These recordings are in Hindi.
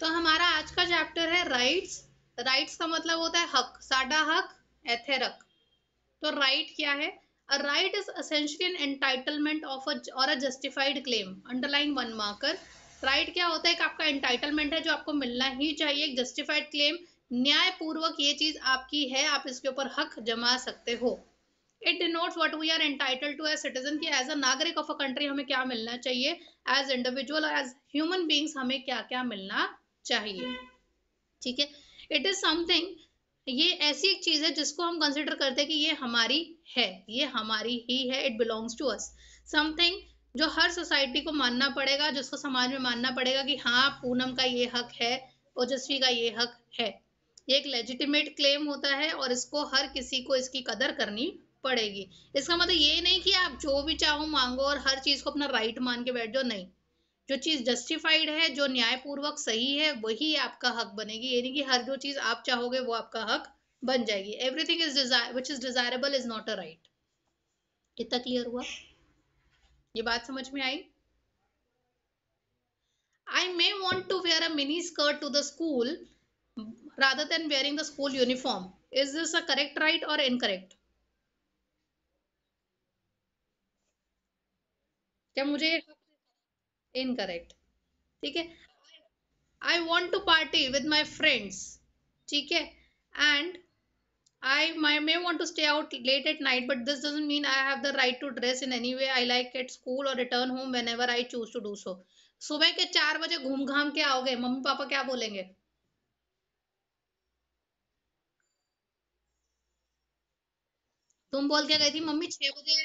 तो हमारा आज का चैप्टर है राइट्स राइट्स का मतलब होता है हक साडा हक एथेरक तो राइट क्या है a right is essentially an entitlement of और a justified claim underline one marker right क्या होता है कि आपका एंटाइटलमेंट है जो आपको मिलना ही चाहिए एक जस्टिफाइड क्लेम न्यायपूर्वक ये चीज आपकी है आप इसके ऊपर हक जमा सकते हो it denotes what we are entitle to as citizen की एज अ नागरिक ऑफ अ कंट्री हमें क्या मिलना चाहिए as individual as human beings हमें क्या क्या मिलना चाहिए ठीक है इट इज समथिंग ये ऐसी एक चीज है जिसको हम कंसिडर करते हैं कि ये हमारी है ये हमारी ही है it belongs to us something जो हर सोसाइटी को मानना पड़ेगा जिसको समाज में मानना पड़ेगा कि हाँ पूनम का ये हक है ओजस्वी का ये हक है ये एक लेजिटिमेट क्लेम होता है और इसको हर किसी को इसकी कदर करनी पड़ेगी इसका मतलब ये नहीं कि आप जो भी चाहो मांगो और हर चीज को अपना राइट मान के बैठ जाओ नहीं जो चीज़ जस्टिफाइड है जो न्यायपूर्वक सही है वही आपका हक बनेगी यानी कि हर जो चीज़ आप चाहोगे वो आपका हक बन जाएगी everything is desire which is desirable is not a right कितना क्लियर हुआ ये बात समझ में आई I may want to wear a mini skirt to the school rather than wearing the school uniform. Is this a correct right or incorrect? क्या मुझे ये इनकरेक्ट ठीक है I want to party with my friends ठीक है and I my, may want to stay out late at night, but this doesn't mean I have the right to dress in any way I like at school or return home whenever I choose to do so. सुबह के चार बजे घूम घाम के आओगे मम्मी पापा क्या बोलेंगे तुम बोल के गई थी मम्मी छह बजे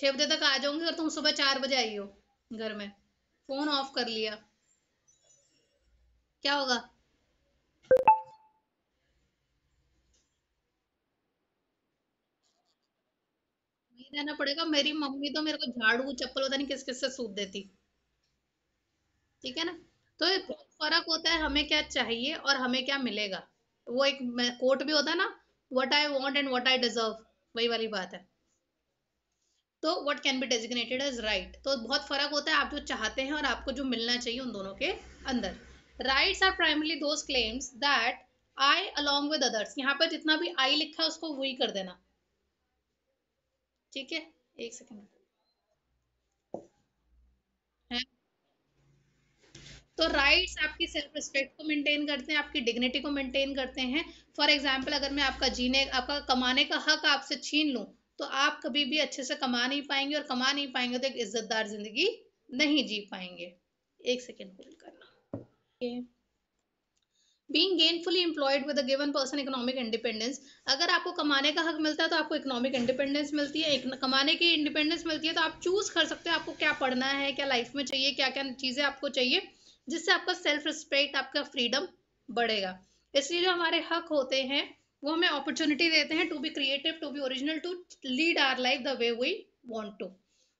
छह बजे तक आ जाऊंगी और तुम सुबह चार बजे आई हो घर में फोन ऑफ कर लिया क्या होगा रहना पड़ेगा मेरी मम्मी तो मेरे को झाड़ू चप्पल पता नहीं किस किस से सूट देती ठीक है ना तो फर्क होता है हमें क्या चाहिए और हमें क्या मिलेगा वो एक कोट भी होता है ना what I want and what I deserve वही वाली बात है तो what can be designated as right तो बहुत फर्क होता है आप जो चाहते हैं और आपको जो मिलना चाहिए उन दोनों के अंदर rights are primarily those claims that I along with others यहाँ पर जितना भी आई लिखा है उसको वही कर देना ठीक है एक सेकेंड तो राइट्स आपकी सेल्फ रिस्पेक्ट को मेंटेन करते हैं आपकी डिग्निटी को मेंटेन करते हैं फॉर एग्जांपल अगर मैं आपका जीने आपका कमाने का हक आपसे छीन लूं तो आप कभी भी अच्छे से कमा नहीं पाएंगे और कमा नहीं पाएंगे तो एक इज्जतदार जिंदगी नहीं जी पाएंगे एक सेकेंड होल्ड करना being gainfully employed with given person economic independence अगर आपको कमाने का हक मिलता है तो आपको इकोनॉमिक इंडिपेंडेंस मिलती है कमाने की इंडिपेंडेंस मिलती है तो आप चूज कर सकते हो आपको क्या पढ़ना है क्या लाइफ में चाहिए क्या क्या चीज़ें आपको चाहिए जिससे आपका सेल्फ रिस्पेक्ट आपका फ्रीडम बढ़ेगा इसलिए जो हमारे हक होते हैं वो हमें अपॉर्चुनिटी देते हैं to be creative to be original to lead our life the way we want to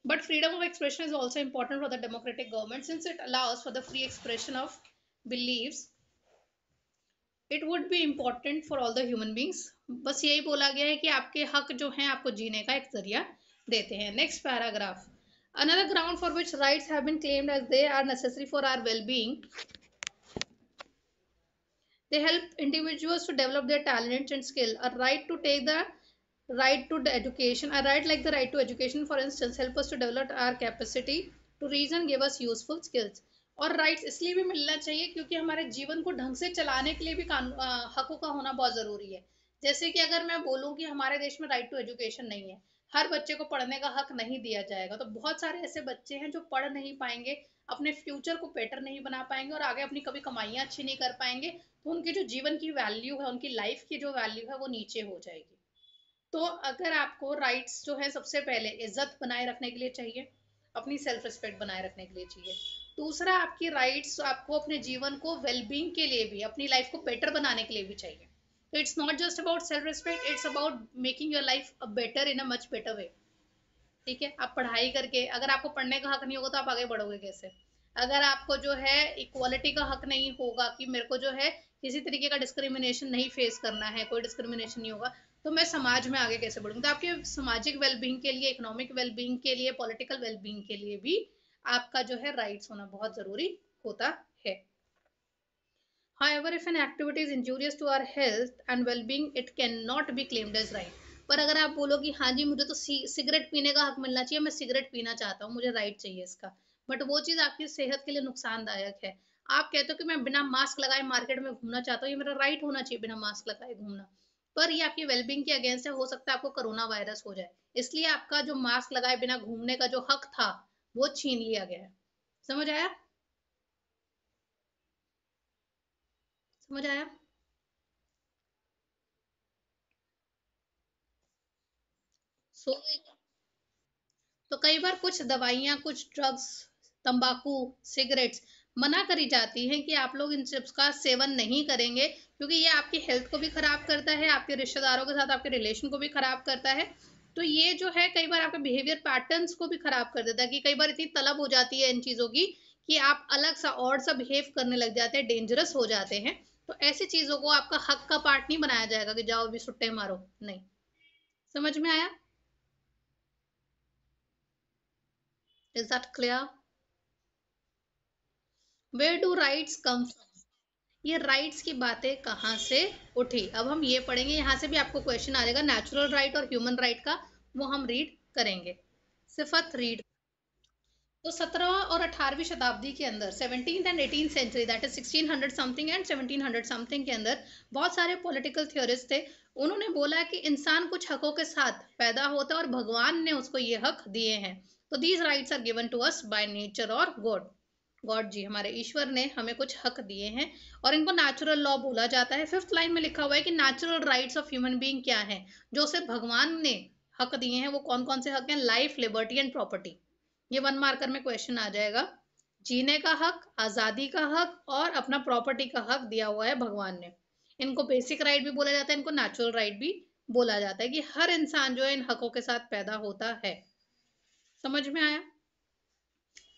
but freedom of expression is also important for the democratic government since it allows for the free expression of believe it would be important for all the human beings बस यही बोला गया है कि आपके हक जो हैं आपको जीने का एक जरिया देते हैं next paragraph another ground for which rights have been claimed as they are necessary for our well being They help individuals to develop their talents and skill. A right to take the right to the education. A right like the right to education, for instance, help us to develop our capacity to reason give us useful skills. और राइट्स इसलिए भी मिलना चाहिए क्योंकि हमारे जीवन को ढंग से चलाने के लिए भी कानून हकों का होना बहुत ज़रूरी है जैसे कि अगर मैं बोलूँ कि हमारे देश में राइट टू एजुकेशन नहीं है हर बच्चे को पढ़ने का हक नहीं दिया जाएगा तो बहुत सारे ऐसे बच्चे हैं जो पढ़ नहीं पाएंगे अपने फ्यूचर को बेटर नहीं बना पाएंगे और आगे अपनी कभी कमाइयाँ अच्छी नहीं कर पाएंगे तो उनकी जो जीवन की वैल्यू है उनकी लाइफ की जो वैल्यू है वो नीचे हो जाएगी तो अगर आपको राइट्स जो है सबसे पहले इज्जत बनाए रखने के लिए चाहिए अपनी सेल्फ रिस्पेक्ट बनाए रखने के लिए चाहिए दूसरा आपकी राइट्स आपको अपने जीवन को वेलबींग के लिए भी अपनी लाइफ को बेटर बनाने के लिए भी चाहिए तो it's not just about self respect it's about making your life a better in a much better way ठीक है आप पढ़ाई करके अगर आपको पढ़ने का हक नहीं होगा तो आप आगे बढ़ोगे कैसे अगर आपको जो है इक्वालिटी का हक नहीं होगा कि मेरे को जो है किसी तरीके का डिस्क्रिमिनेशन नहीं फेस करना है कोई डिस्क्रिमिनेशन नहीं होगा तो मैं समाज में आगे कैसे बढ़ूंगा तो आपके सामाजिक वेलबींग के लिए इकोनॉमिक वेलबींग के लिए पॉलिटिकल वेलबींग के लिए भी आपका जो है राइट्स होना बहुत ज़रूरी होता However, if an activity is injurious to our health and well-being, it cannot be claimed as right. पर अगर आप बोलो कि हाँ जी मुझे तो सिगरेट पीने का हक मिलना चाहिए मैं सिगरेट पीना चाहता हूँ मुझे राइट चाहिए इसका बट वो चीज़ आपकी सेहत के लिए नुकसानदायक है आप कहते हो कि मैं बिना मास्क लगाए मार्केट में घूमना चाहता हूँ ये मेरा राइट होना चाहिए बिना मास्क लगाए घूमना पर ये आपकी वेलबींग के अगेंस्ट है हो सकता है आपको कोरोना वायरस हो जाए इसलिए आपका जो मास्क लगाए बिना घूमने का जो हक था वो छीन लिया गया है समझ आया समझ आया सो तो कई बार कुछ दवाइया कुछ ड्रग्स तंबाकू सिगरेट्स मना करी जाती है कि आप लोग इन चिप्स का सेवन नहीं करेंगे क्योंकि ये आपकी हेल्थ को भी ख़राब करता है आपके रिश्तेदारों के साथ आपके रिलेशन को भी ख़राब करता है तो ये जो है कई बार आपके बिहेवियर पैटर्न्स को भी ख़राब कर देता है कि कई बार इतनी तलब हो जाती है इन चीज़ों की कि आप अलग सा और सा बिहेव करने लग जाते हैं डेंजरस हो जाते हैं तो ऐसी चीजों को आपका हक का पार्ट नहीं बनाया जाएगा कि जाओ भी सुट्टे मारो नहीं समझ में आया is that clear where do rights come from ये राइट्स की बातें कहां से उठी अब हम ये पढ़ेंगे यहां से भी आपको क्वेश्चन आ जाएगा नेचुरल राइट और ह्यूमन राइट का वो हम रीड करेंगे सिफत रीड तो सत्रहवा और अठारहवीं शताब्दी के अंदर seventeen and eighteen century that is sixteen hundred something and seventeen hundred something के अंदर बहुत सारे पॉलिटिकल थियोरिस्ट थे उन्होंने बोला कि इंसान कुछ हकों के साथ पैदा होता है और भगवान ने उसको ये हक दिए हैं तो these rights are given to us by nature और गॉड गॉड जी हमारे ईश्वर ने हमें कुछ हक दिए हैं और इनको नेचुरल लॉ बोला जाता है फिफ्थ लाइन में लिखा हुआ है कि natural rights of human being क्या है जो उसे भगवान ने हक दिए हैं वो कौन कौन से हक हैं लाइफ लिबर्टी एंड प्रॉपर्टी ये वन मार्कर में क्वेश्चन आ जाएगा जीने का हक आज़ादी का हक और अपना प्रॉपर्टी का हक दिया हुआ है भगवान ने इनको बेसिक राइट भी बोला जाता है इनको नेचुरल राइट भी बोला जाता है कि हर इंसान जो है इन हकों के साथ पैदा होता है समझ में आया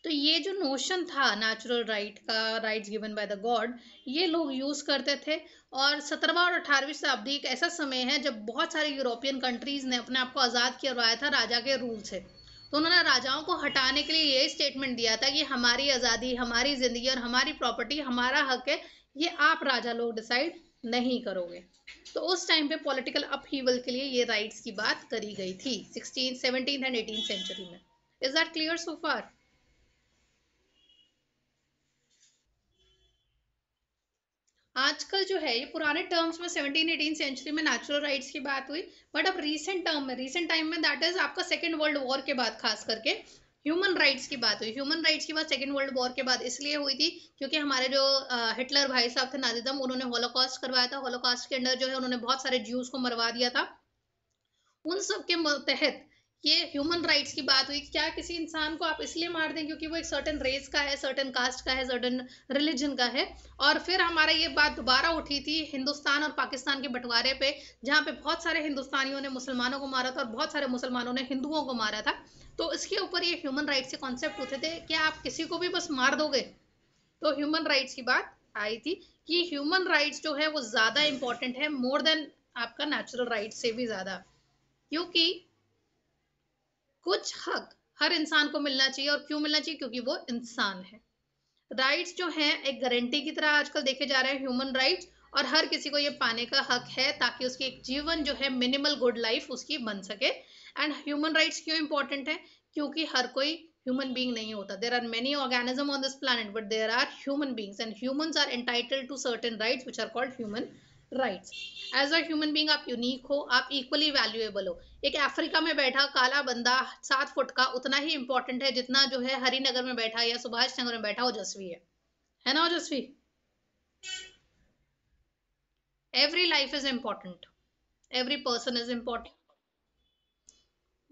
तो ये जो नोशन था नेचुरल राइट right का rights given by the God ये लोग यूज़ करते थे और सत्रहवा और अठारहवीं शताब्दी एक ऐसा समय है जब बहुत सारे यूरोपियन कंट्रीज़ ने अपने आप को आज़ाद करवाया था राजा के रूल से तो उन्होंने राजाओं को हटाने के लिए ये स्टेटमेंट दिया था कि हमारी आज़ादी हमारी ज़िंदगी और हमारी प्रॉपर्टी हमारा हक है ये आप राजा लोग डिसाइड नहीं करोगे तो उस टाइम पे पॉलिटिकल अपहीवल के लिए ये राइट्स की बात करी गई थी sixteen seventeen and eighteen century में is that clear so far आजकल जो है ये पुराने टर्म्स में सेवनटीन एटीन सेंचुरी में नेचुरल राइट्स की बात हुई बट अब रीसेंट टर्म में रीसेंट टाइम में दैट इज आपका सेकेंड वर्ल्ड वॉर के बाद खास करके ह्यूमन राइट्स की बात हुई ह्यूमन राइट्स की बात सेकेंड वर्ल्ड वॉर के बाद इसलिए हुई थी क्योंकि हमारे जो हिटलर भाई साहब थे नाजिदम उन्होंने होलोकास्ट करवाया था होलोकास्ट के अंडर जो है उन्होंने बहुत सारे ज्यूज को मरवा दिया था उन सब के तहत ये ह्यूमन राइट्स की बात हुई क्या किसी इंसान को आप इसलिए मार दें क्योंकि वो एक सर्टन रेस का है सर्टन कास्ट का है सर्टन रिलीजन का है और फिर हमारा ये बात दोबारा उठी थी हिंदुस्तान और पाकिस्तान के बंटवारे पे जहाँ पे बहुत सारे हिंदुस्तानियों ने मुसलमानों को मारा था और बहुत सारे मुसलमानों ने हिंदुओं को मारा था तो इसके ऊपर ये ह्यूमन राइट्स के कॉन्सेप्ट उठे थे क्या आप किसी को भी बस मार दोगे तो ह्यूमन राइट्स की बात आई थी कि ह्यूमन राइट्स जो है वो ज़्यादा इम्पॉर्टेंट है मोर देन आपका नेचुरल राइट से भी ज़्यादा क्योंकि कुछ हक हर इंसान को मिलना चाहिए और क्यों मिलना चाहिए क्योंकि वो इंसान है राइट्स जो हैं एक गारंटी की तरह आजकल देखे जा रहे हैं ह्यूमन राइट्स और हर किसी को ये पाने का हक है ताकि उसकी एक जीवन जो है मिनिमल गुड लाइफ उसकी बन सके एंड ह्यूमन राइट्स क्यों इंपॉर्टेंट है क्योंकि हर कोई ह्यूमन बींग नहीं होता there are many organism on this planet but there are human beings and human are entitle to certain rights which are called human rights as a human being आप यूनिक हो आप इक्वली वैल्यूएबल हो एक अफ्रीका में बैठा काला बंदा सात फुट का उतना ही इंपॉर्टेंट है जितना जो है हरिनगर में बैठा या सुभाष नगर में बैठा ओजस्वी है है ना Ojaswi every life is important every person is important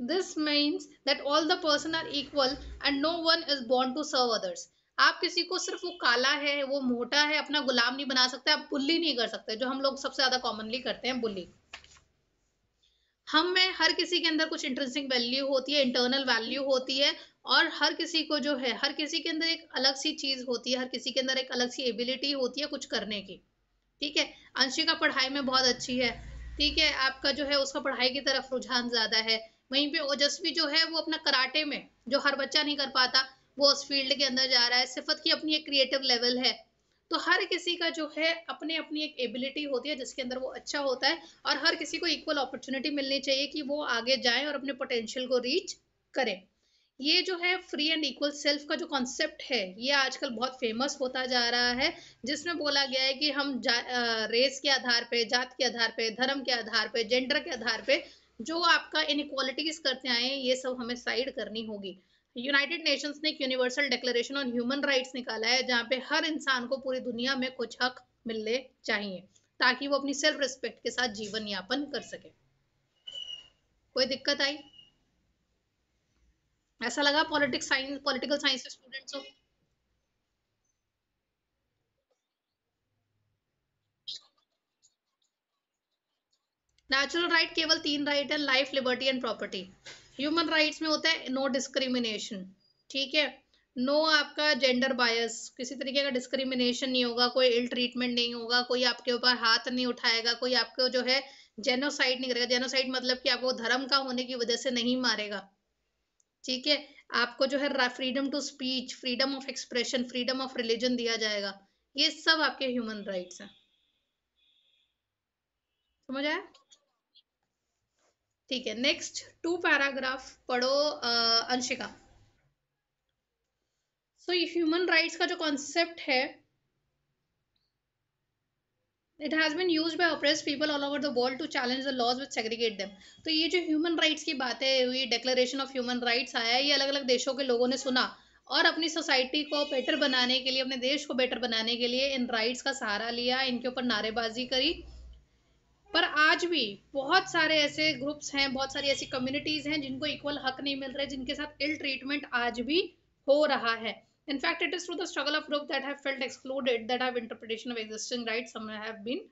this means that all the person are equal and no one is born to serve others आप किसी को सिर्फ वो काला है वो मोटा है अपना गुलाम नहीं बना सकते आप बुल्ली नहीं कर सकते जो हम लोग सबसे ज्यादा कॉमनली करते हैं बुल्ली हम में हर किसी के अंदर कुछ इंटरेस्टिंग वैल्यू होती है इंटरनल वैल्यू होती है और हर किसी को जो है हर किसी के अंदर एक अलग सी चीज होती है हर किसी के अंदर एक अलग सी एबिलिटी होती है कुछ करने की ठीक है अंशिका पढ़ाई में बहुत अच्छी है ठीक है आपका जो है उसका पढ़ाई की तरफ रुझान ज्यादा है वहीं पे ओजस्वी जो है वो अपना कराटे में जो हर बच्चा नहीं कर पाता वो उस फील्ड के अंदर जा रहा है सिफत की अपनी एक क्रिएटिव लेवल है तो हर किसी का जो है अपने अपनी एक एबिलिटी होती है जिसके अंदर वो अच्छा होता है और हर किसी को इक्वल अपॉर्चुनिटी मिलनी चाहिए कि वो आगे जाए और अपने पोटेंशियल को रीच करें ये जो है फ्री एंड इक्वल सेल्फ का जो कॉन्सेप्ट है ये आजकल बहुत फेमस होता जा रहा है जिसमें बोला गया है कि हम जा, आ, रेस के आधार पे जात के आधार पे धर्म के आधार पे जेंडर के आधार पे जो आपका इनक्वालिटीज करते आए ये सब हमें साइड करनी होगी यूनाइटेड नेशंस ने एक universal declaration on human rights निकाला है जहाँ पे हर इंसान को पूरी दुनिया में कुछ हक मिलने चाहिए ताकि वो अपनी सेल्फ रिस्पेक्ट के साथ जीवन यापन कर सके कोई दिक्कत आई ऐसा लगा पॉलिटिक्स साइंस पॉलिटिकल साइंस के स्टूडेंट्स को नेचुरल राइट केवल तीन राइट है life liberty and property human rights में होता है नो डिस्क्रिमिनेशन ठीक है नो आपका जेंडर बायस किसी तरीके का डिस्क्रिमिनेशन नहीं होगा कोई इल ट्रीटमेंट नहीं होगा कोई आपके ऊपर हाथ नहीं उठाएगा कोई आपको जो है जेनोसाइड नहीं करेगा जेनोसाइड मतलब कि आपको धर्म का होने की वजह से नहीं मारेगा ठीक है आपको जो है freedom to speech freedom of expression freedom of religion दिया जाएगा ये सब आपके ह्यूमन राइट्स हैं समझ आया ठीक है नेक्स्ट टू पैराग्राफ पढ़ो अंशिका सो ह्यूमन राइट्स का जो कॉन्सेप्ट है it has been use by oppress people all over the world to challenge the laws which segregate them तो ये जो ह्यूमन राइट्स की बात है ये डिक्लेरेशन ऑफ ह्यूमन राइट्स आया ये अलग अलग देशों के लोगों ने सुना और अपनी सोसाइटी को बेटर बनाने के लिए अपने देश को बेटर बनाने के लिए इन राइट्स का सहारा लिया इनके ऊपर नारेबाजी करी पर आज भी बहुत सारे ऐसे ग्रुप्स हैं बहुत सारी ऐसी कम्युनिटीज हैं जिनको इक्वल हक नहीं मिल रहे जिनके साथ इल ट्रीटमेंट आज भी हो रहा है in fact it is through the struggle of group that have have excluded that have interpretation of existing rights some have been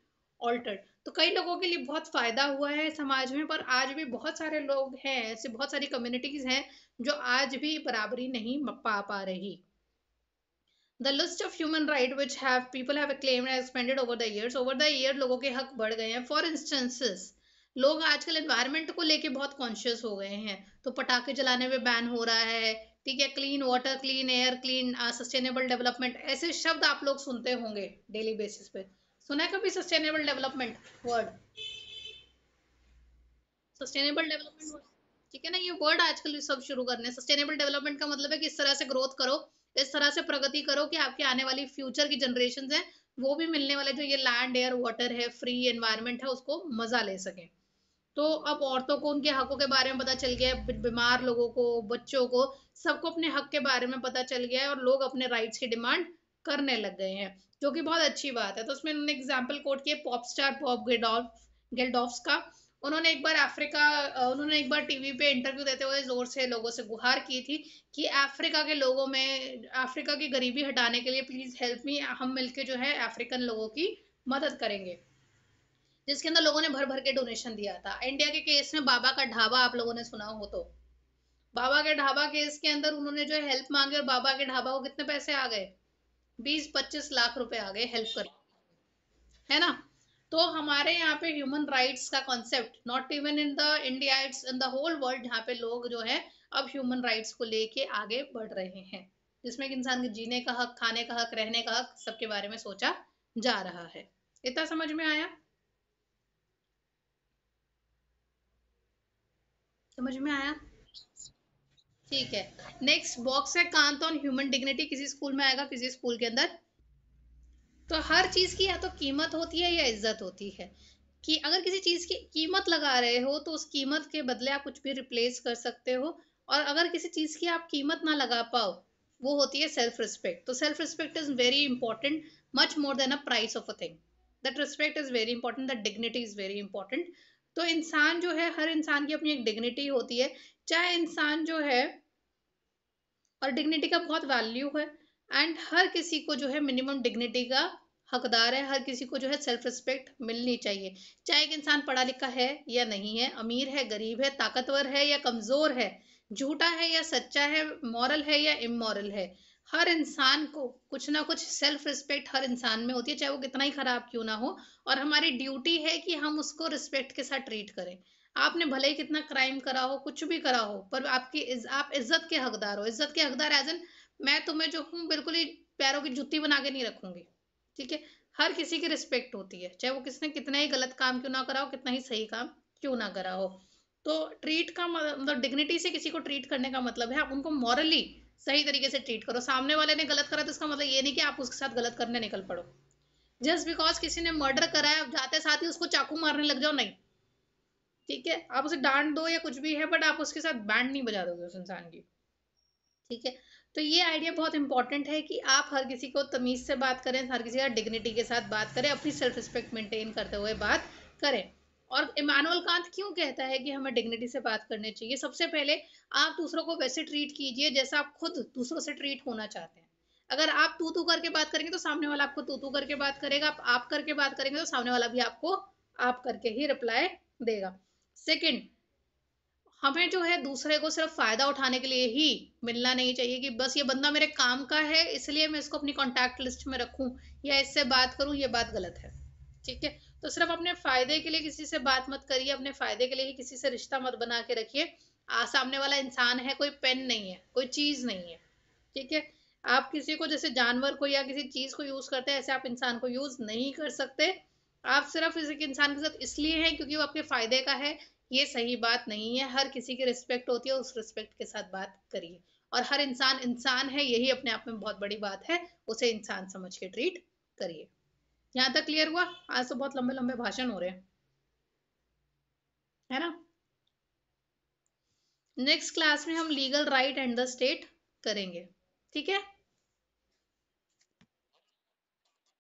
altered तो कई लोगों के लिए बहुत फ़ायदा हुआ है समाज में पर आज भी बहुत सारे लोग हैं ऐसे बहुत सारी कम्युनिटीज़ हैं जो आज भी बराबरी नहीं पा पा रही the list of human right which have people have claimed expanded over the years over the year लोगों के हक बढ़ गए हैं फॉर इंस्टेंसेस लोग आजकल एनवायरमेंट को लेके बहुत कॉन्शियस हो गए हैं तो पटाखे जलाने पे बैन हो रहा है ठीक है clean water clean air clean sustainable development ऐसे शब्द आप लोग सुनते होंगे डेली बेसिस पे सुना है कभी sustainable development word sustainable development ठीक है ना ये वर्ड आजकल सब शुरू करने सस्टेनेबल डेवलपमेंट का मतलब है किस तरह से ग्रोथ करो इस तरह से प्रगति करो कि आपके आने वाली फ्यूचर की जनरेशन है वो भी मिलने वाले जो ये लैंड एयर वाटर है फ्री एनवायरमेंट है उसको मजा ले सके तो अब औरतों को उनके हकों के बारे में पता चल गया है बीमार लोगों को बच्चों को सबको अपने हक के बारे में पता चल गया है और लोग अपने राइट्स की डिमांड करने लग गए हैं जो कि बहुत अच्छी बात है तो उसमें उन्होंने एग्जाम्पल कोट किया पॉप स्टार पॉप गेडॉल्फ गेल्डॉफ्स का उन्होंने एक बार अफ्रीका उन्होंने एक बार टीवी पे इंटरव्यू देते हुए जोर से लोगों से गुहार की थी कि अफ्रीका के लोगों में अफ्रीका की गरीबी हटाने के लिए प्लीज़ हेल्प मी हम मिलके जो है अफ्रीकन लोगों की मदद करेंगे जिसके अंदर लोगों ने भर भर के डोनेशन दिया था इंडिया के केस में बाबा का ढाबा आप लोगों ने सुना हो तो बाबा के ढाबा केस के अंदर उन्होंने जो हेल्प मांगी और बाबा के ढाबा को कितने पैसे आ गए बीस पच्चीस लाख रुपए आ गए हेल्प कर है ना तो हमारे यहाँ पे ह्यूमन राइट्स का concept not even in the India it's in the whole world यहाँ पे लोग जो है अब ह्यूमन राइट्स को लेके आगे बढ़ रहे हैं जिसमें इंसान के जीने का हक खाने का हक रहने का हक सबके बारे में सोचा जा रहा है इतना समझ में आया समझ में आया ठीक है नेक्स्ट बॉक्स है कांत ऑन ह्यूमन डिग्निटी किसी स्कूल में आएगा किसी स्कूल के अंदर तो हर चीज़ की या तो कीमत होती है या इज्जत होती है कि अगर किसी चीज़ की कीमत लगा रहे हो तो उस कीमत के बदले आप कुछ भी रिप्लेस कर सकते हो और अगर किसी चीज़ की आप कीमत ना लगा पाओ वो होती है सेल्फ रिस्पेक्ट तो self respect is very important much more than a price of a thing that respect is very important that dignity is very important तो इंसान जो है हर इंसान की अपनी एक डिग्निटी होती है चाहे इंसान जो है और डिग्निटी का बहुत वैल्यू है एंड हर किसी को जो है मिनिमम डिग्निटी का हकदार है हर किसी को जो है सेल्फ रिस्पेक्ट मिलनी चाहिए चाहे एक इंसान पढ़ा लिखा है या नहीं है अमीर है गरीब है ताकतवर है या कमज़ोर है झूठा है या सच्चा है मॉरल है या इमोरल है हर इंसान को कुछ ना कुछ सेल्फ रिस्पेक्ट हर इंसान में होती है चाहे वो कितना ही खराब क्यों ना हो और हमारी ड्यूटी है कि हम उसको रिस्पेक्ट के साथ ट्रीट करें आपने भले ही कितना क्राइम करा हो कुछ भी करा हो पर आपकी इज, आप इज्जत के हकदार हो इज्जत के हकदार एज एन मैं तुम्हें जो हूँ बिल्कुल ही पैरों की जुत्ती बना के नहीं रखूंगी ठीक है हर किसी की रिस्पेक्ट होती है चाहे वो किसने कितना ही गलत काम क्यों ना करा हो कितना ही सही काम क्यों ना करा हो तो ट्रीट का मतलब डिग्निटी से किसी को ट्रीट करने का मतलब है आप उनको मॉरली सही तरीके से ट्रीट करो सामने वाले ने गलत करा तो इसका मतलब ये नहीं कि आप उसके साथ गलत करने निकल पड़ो जस्ट बिकॉज किसी ने मर्डर करा है आप जाते साथ ही उसको चाकू मारने लग जाओ नहीं ठीक है आप उसे डांट दो या कुछ भी है बट आप उसके साथ बैंड नहीं बजा दोगे उस इंसान की ठीक है तो ये आइडिया बहुत इंपॉर्टेंट है कि आप हर किसी को तमीज़ से बात करें हर किसी का डिग्निटी के साथ बात करें अपनी सेल्फ रिस्पेक्ट मेंटेन करते हुए बात करें और इमानुअल कांत क्यों कहता है कि हमें डिग्निटी से बात करनी चाहिए सबसे पहले आप दूसरों को वैसे ट्रीट कीजिए जैसा आप खुद दूसरों से ट्रीट होना चाहते हैं अगर आप तू तू करके बात करेंगे तो सामने वाला आपको तू तू करके बात करेगा आप आप करके बात करेंगे तो सामने वाला भी आपको आप करके ही रिप्लाई देगा सेकंड हमें हाँ जो है दूसरे को सिर्फ फ़ायदा उठाने के लिए ही मिलना नहीं चाहिए कि बस ये बंदा मेरे काम का है इसलिए मैं इसको अपनी कॉन्टैक्ट लिस्ट में रखूँ या इससे बात करूँ ये बात गलत है ठीक है तो सिर्फ अपने फ़ायदे के लिए किसी से बात मत करिए अपने फ़ायदे के लिए ही किसी से रिश्ता मत बना के रखिए सामने वाला इंसान है कोई पेन नहीं है कोई चीज़ नहीं है ठीक है आप किसी को जैसे जानवर को या किसी चीज़ को यूज़ करते हैं ऐसे आप इंसान को यूज़ नहीं कर सकते आप सिर्फ इस इंसान के साथ इसलिए हैं क्योंकि वो आपके फ़ायदे का है ये सही बात नहीं है हर किसी की रिस्पेक्ट होती है उस रिस्पेक्ट के साथ बात करिए और हर इंसान इंसान है यही अपने आप में बहुत बड़ी बात है उसे इंसान समझ के ट्रीट करिए यहाँ तक क्लियर हुआ आज तो बहुत लंबे लंबे भाषण हो रहे हैं है ना नेक्स्ट क्लास में हम legal right and the state करेंगे ठीक है